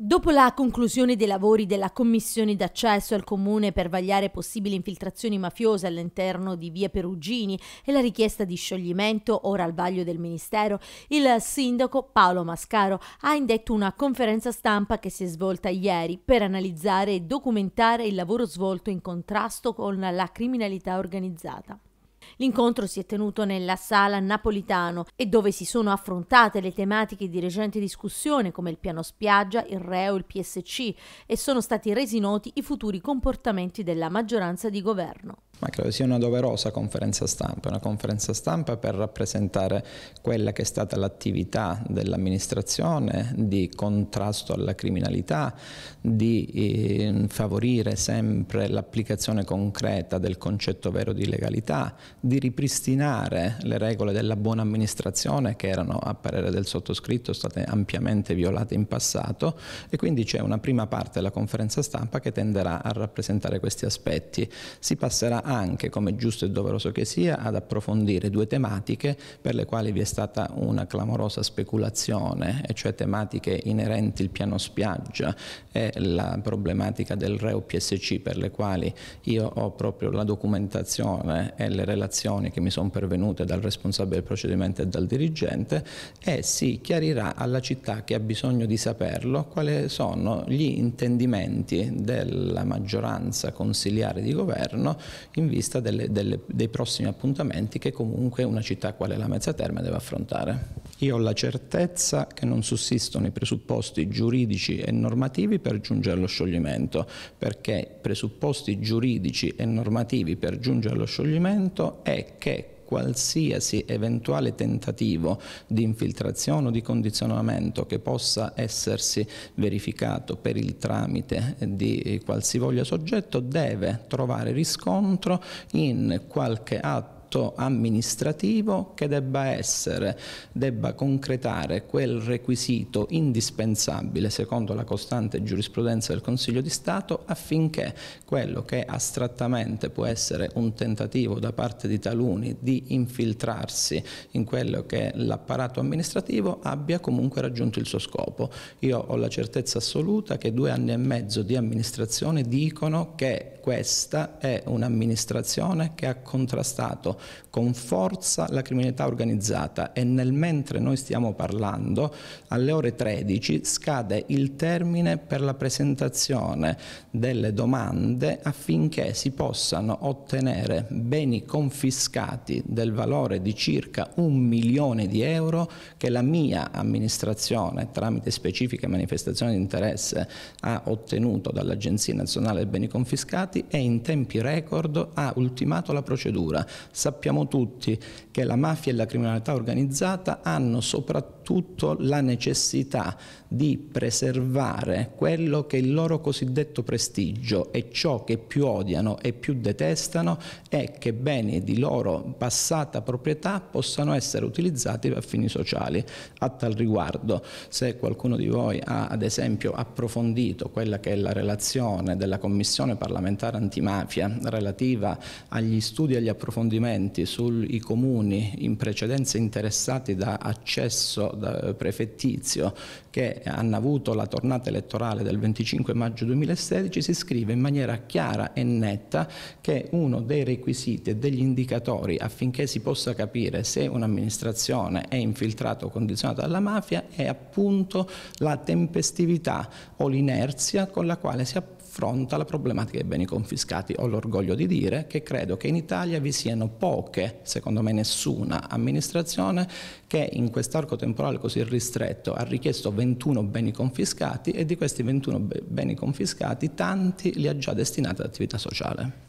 Dopo la conclusione dei lavori della commissione d'accesso al comune per vagliare possibili infiltrazioni mafiose all'interno di Via Perugini e la richiesta di scioglimento ora al vaglio del Ministero, il sindaco Paolo Mascaro ha indetto una conferenza stampa che si è svolta ieri per analizzare e documentare il lavoro svolto in contrasto con la criminalità organizzata. L'incontro si è tenuto nella sala Napolitano e dove si sono affrontate le tematiche di recente discussione come il piano spiaggia, il reo, il PSC e sono stati resi noti i futuri comportamenti della maggioranza di governo ma credo sia una doverosa conferenza stampa, una conferenza stampa per rappresentare quella che è stata l'attività dell'amministrazione di contrasto alla criminalità, di ehm, favorire sempre l'applicazione concreta del concetto vero di legalità, di ripristinare le regole della buona amministrazione che erano a parere del sottoscritto state ampiamente violate in passato e quindi c'è una prima parte della conferenza stampa che tenderà a rappresentare questi aspetti. Si passerà anche, come giusto e doveroso che sia, ad approfondire due tematiche per le quali vi è stata una clamorosa speculazione, e cioè tematiche inerenti il piano spiaggia e la problematica del reo PSC per le quali io ho proprio la documentazione e le relazioni che mi sono pervenute dal responsabile del procedimento e dal dirigente e si chiarirà alla città che ha bisogno di saperlo quali sono gli intendimenti della maggioranza consiliare di governo in vista delle, delle, dei prossimi appuntamenti che comunque una città quale la Mezza Terme deve affrontare. Io ho la certezza che non sussistono i presupposti giuridici e normativi per giungere allo scioglimento, perché presupposti giuridici e normativi per giungere allo scioglimento è che qualsiasi eventuale tentativo di infiltrazione o di condizionamento che possa essersi verificato per il tramite di qualsivoglia soggetto deve trovare riscontro in qualche atto atto amministrativo che debba essere, debba concretare quel requisito indispensabile secondo la costante giurisprudenza del Consiglio di Stato affinché quello che astrattamente può essere un tentativo da parte di taluni di infiltrarsi in quello che è l'apparato amministrativo abbia comunque raggiunto il suo scopo. Io ho la certezza assoluta che due anni e mezzo di amministrazione dicono che questa è un'amministrazione che ha contrastato con forza la criminalità organizzata e nel mentre noi stiamo parlando, alle ore 13 scade il termine per la presentazione delle domande affinché si possano ottenere beni confiscati del valore di circa un milione di euro che la mia amministrazione tramite specifiche manifestazioni di interesse ha ottenuto dall'Agenzia Nazionale dei Beni Confiscati Stati e in tempi record ha ultimato la procedura. Sappiamo tutti che la mafia e la criminalità organizzata hanno soprattutto soprattutto la necessità di preservare quello che il loro cosiddetto prestigio e ciò che più odiano e più detestano è che beni di loro passata proprietà possano essere utilizzati a fini sociali. A tal riguardo, se qualcuno di voi ha ad esempio approfondito quella che è la relazione della Commissione parlamentare antimafia relativa agli studi e agli approfondimenti sui comuni in precedenza interessati da accesso prefettizio che hanno avuto la tornata elettorale del 25 maggio 2016 si scrive in maniera chiara e netta che uno dei requisiti e degli indicatori affinché si possa capire se un'amministrazione è infiltrata o condizionata dalla mafia è appunto la tempestività o l'inerzia con la quale si appunta affronta la problematica dei beni confiscati. Ho l'orgoglio di dire che credo che in Italia vi siano poche, secondo me nessuna, amministrazione che in quest'arco temporale così ristretto ha richiesto 21 beni confiscati e di questi 21 beni confiscati tanti li ha già destinati ad attività sociale.